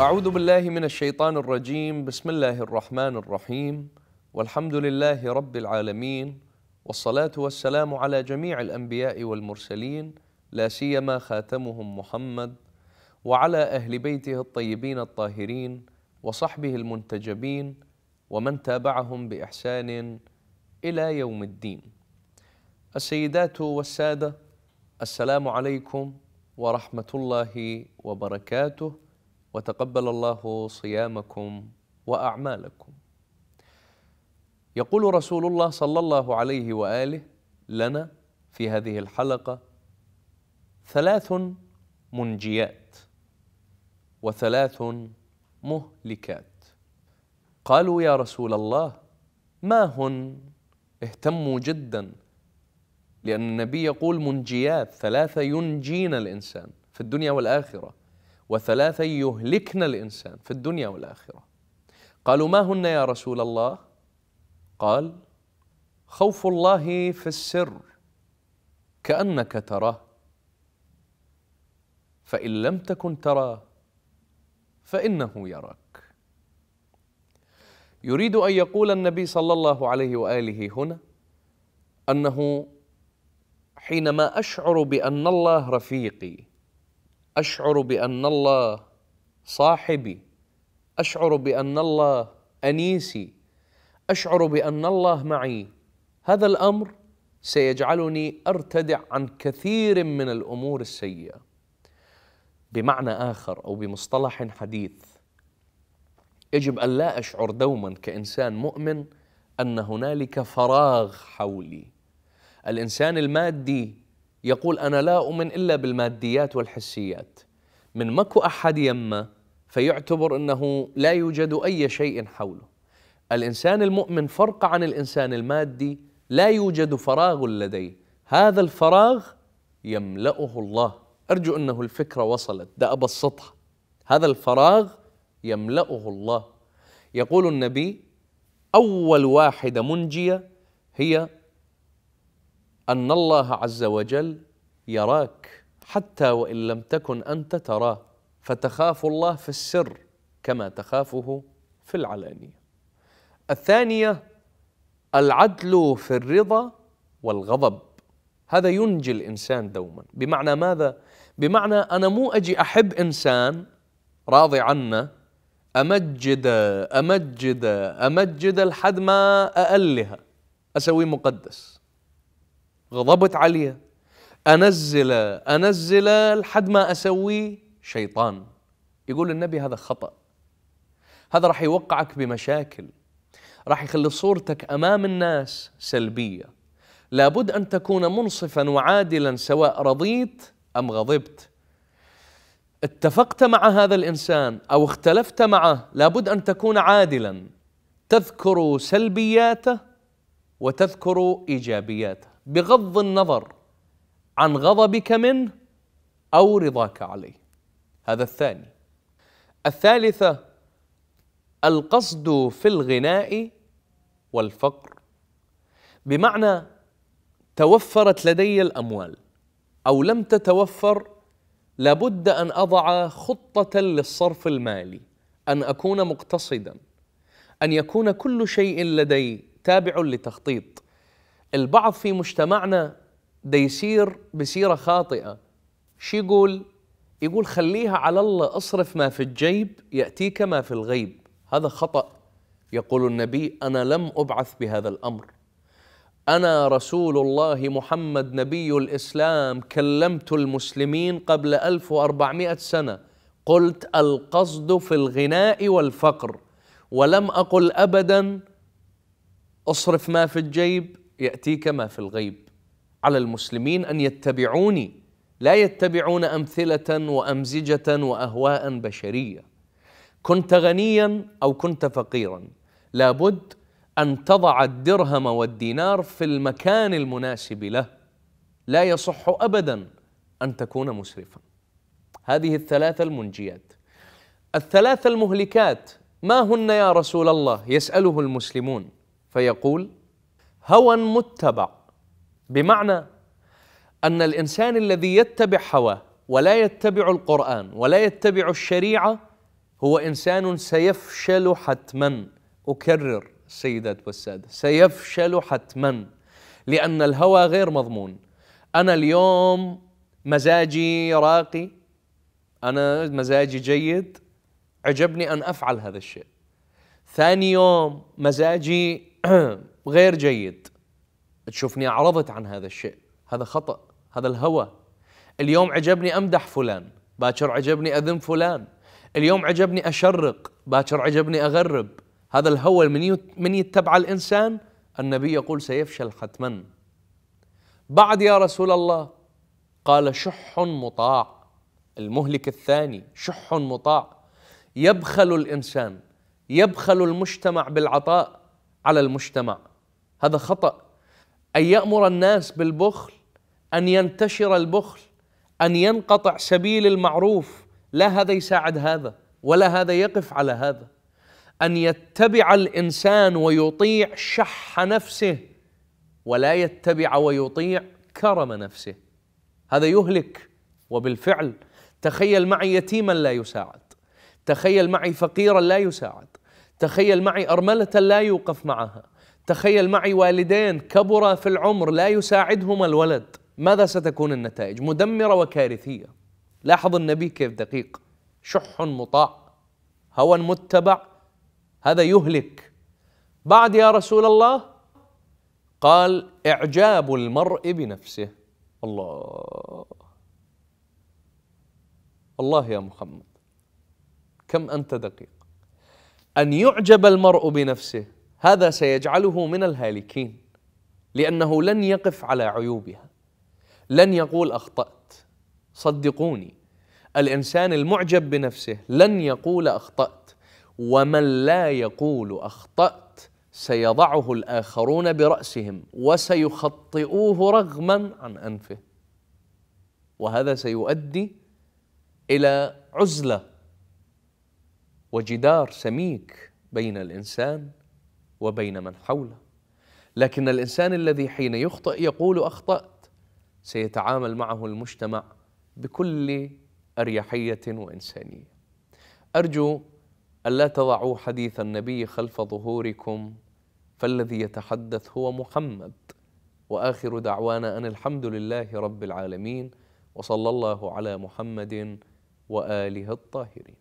أعوذ بالله من الشيطان الرجيم بسم الله الرحمن الرحيم والحمد لله رب العالمين والصلاة والسلام على جميع الأنبياء والمرسلين لا سيما خاتمهم محمد وعلى أهل بيته الطيبين الطاهرين وصحبه المنتجبين ومن تابعهم بإحسان إلى يوم الدين السيدات والسادة السلام عليكم ورحمة الله وبركاته وتقبل الله صيامكم واعمالكم يقول رسول الله صلى الله عليه واله لنا في هذه الحلقه ثلاث منجيات وثلاث مهلكات قالوا يا رسول الله ما هن اهتموا جدا لان النبي يقول منجيات ثلاثه ينجينا الانسان في الدنيا والاخره وثلاثا يهلكن الإنسان في الدنيا والآخرة قالوا ما هن يا رسول الله قال خوف الله في السر كأنك تراه فإن لم تكن تراه فإنه يراك يريد أن يقول النبي صلى الله عليه وآله هنا أنه حينما أشعر بأن الله رفيقي اشعر بان الله صاحبي اشعر بان الله انيسي اشعر بان الله معي هذا الامر سيجعلني ارتدع عن كثير من الامور السيئه بمعنى اخر او بمصطلح حديث يجب ان لا اشعر دوما كانسان مؤمن ان هنالك فراغ حولي الانسان المادي يقول أنا لا أؤمن إلا بالماديات والحسيات من ماكو أحد يمه فيعتبر أنه لا يوجد أي شيء حوله الإنسان المؤمن فرق عن الإنسان المادي لا يوجد فراغ لديه هذا الفراغ يملأه الله أرجو أنه الفكرة وصلت ده أبسطها هذا الفراغ يملأه الله يقول النبي أول واحدة منجية هي أن الله عز وجل يراك حتى وإن لم تكن أنت تراه فتخاف الله في السر كما تخافه في العلانية الثانية العدل في الرضا والغضب هذا ينجي الإنسان دوما بمعنى ماذا؟ بمعنى أنا مو أجي أحب إنسان راضي عنا أمجد أمجد أمجد لحد ما االهه أسوي مقدس غضبت عليه أنزل أنزل لحد ما أسويه شيطان يقول النبي هذا خطأ هذا راح يوقعك بمشاكل راح يخلي صورتك أمام الناس سلبية لابد أن تكون منصفا وعادلا سواء رضيت أم غضبت اتفقت مع هذا الإنسان أو اختلفت معه لابد أن تكون عادلا تذكر سلبياته وتذكر إيجابياته بغض النظر عن غضبك منه او رضاك عليه هذا الثاني الثالثه القصد في الغناء والفقر بمعنى توفرت لدي الاموال او لم تتوفر لابد ان اضع خطه للصرف المالي ان اكون مقتصدا ان يكون كل شيء لدي تابع لتخطيط البعض في مجتمعنا ده يسير بسيرة خاطئة شي يقول يقول خليها على الله اصرف ما في الجيب يأتيك ما في الغيب هذا خطأ يقول النبي أنا لم أبعث بهذا الأمر أنا رسول الله محمد نبي الإسلام كلمت المسلمين قبل 1400 سنة قلت القصد في الغناء والفقر ولم أقل أبدا اصرف ما في الجيب يأتي كما في الغيب على المسلمين أن يتبعوني لا يتبعون أمثلة وأمزجة وأهواء بشرية كنت غنيا أو كنت فقيرا لابد أن تضع الدرهم والدينار في المكان المناسب له لا يصح أبدا أن تكون مسرفا هذه الثلاثة المنجيات الثلاثة المهلكات ما هن يا رسول الله يسأله المسلمون فيقول هوى متبع بمعنى ان الانسان الذي يتبع هواه ولا يتبع القران ولا يتبع الشريعه هو انسان سيفشل حتما اكرر السيدات والساده سيفشل حتما لان الهوى غير مضمون انا اليوم مزاجي راقي انا مزاجي جيد عجبني ان افعل هذا الشيء ثاني يوم مزاجي غير جيد تشوفني أعرضت عن هذا الشيء هذا خطأ هذا الهوى اليوم عجبني أمدح فلان باكر عجبني أذم فلان اليوم عجبني أشرق باكر عجبني أغرب هذا الهوى من من يتبع الإنسان النبي يقول سيفشل حتما بعد يا رسول الله قال شح مطاع المهلك الثاني شح مطاع يبخل الإنسان يبخل المجتمع بالعطاء على المجتمع هذا خطأ أن يأمر الناس بالبخل أن ينتشر البخل أن ينقطع سبيل المعروف لا هذا يساعد هذا ولا هذا يقف على هذا أن يتبع الإنسان ويطيع شح نفسه ولا يتبع ويطيع كرم نفسه هذا يهلك وبالفعل تخيل معي يتيما لا يساعد تخيل معي فقيرا لا يساعد تخيل معي أرملة لا يوقف معها تخيل معي والدين كبرا في العمر لا يساعدهما الولد ماذا ستكون النتائج مدمرة وكارثية لاحظ النبي كيف دقيق شح مطاع هوى متبع هذا يهلك بعد يا رسول الله قال إعجاب المرء بنفسه الله الله يا محمد كم أنت دقيق أن يعجب المرء بنفسه هذا سيجعله من الهالكين لانه لن يقف على عيوبها لن يقول اخطات صدقوني الانسان المعجب بنفسه لن يقول اخطات ومن لا يقول اخطات سيضعه الاخرون براسهم وسيخطئوه رغما عن انفه وهذا سيؤدي الى عزله وجدار سميك بين الانسان وبين من حوله لكن الانسان الذي حين يخطئ يقول اخطات سيتعامل معه المجتمع بكل اريحيه وانسانيه ارجو الا تضعوا حديث النبي خلف ظهوركم فالذي يتحدث هو محمد واخر دعوانا ان الحمد لله رب العالمين وصلى الله على محمد واله الطاهرين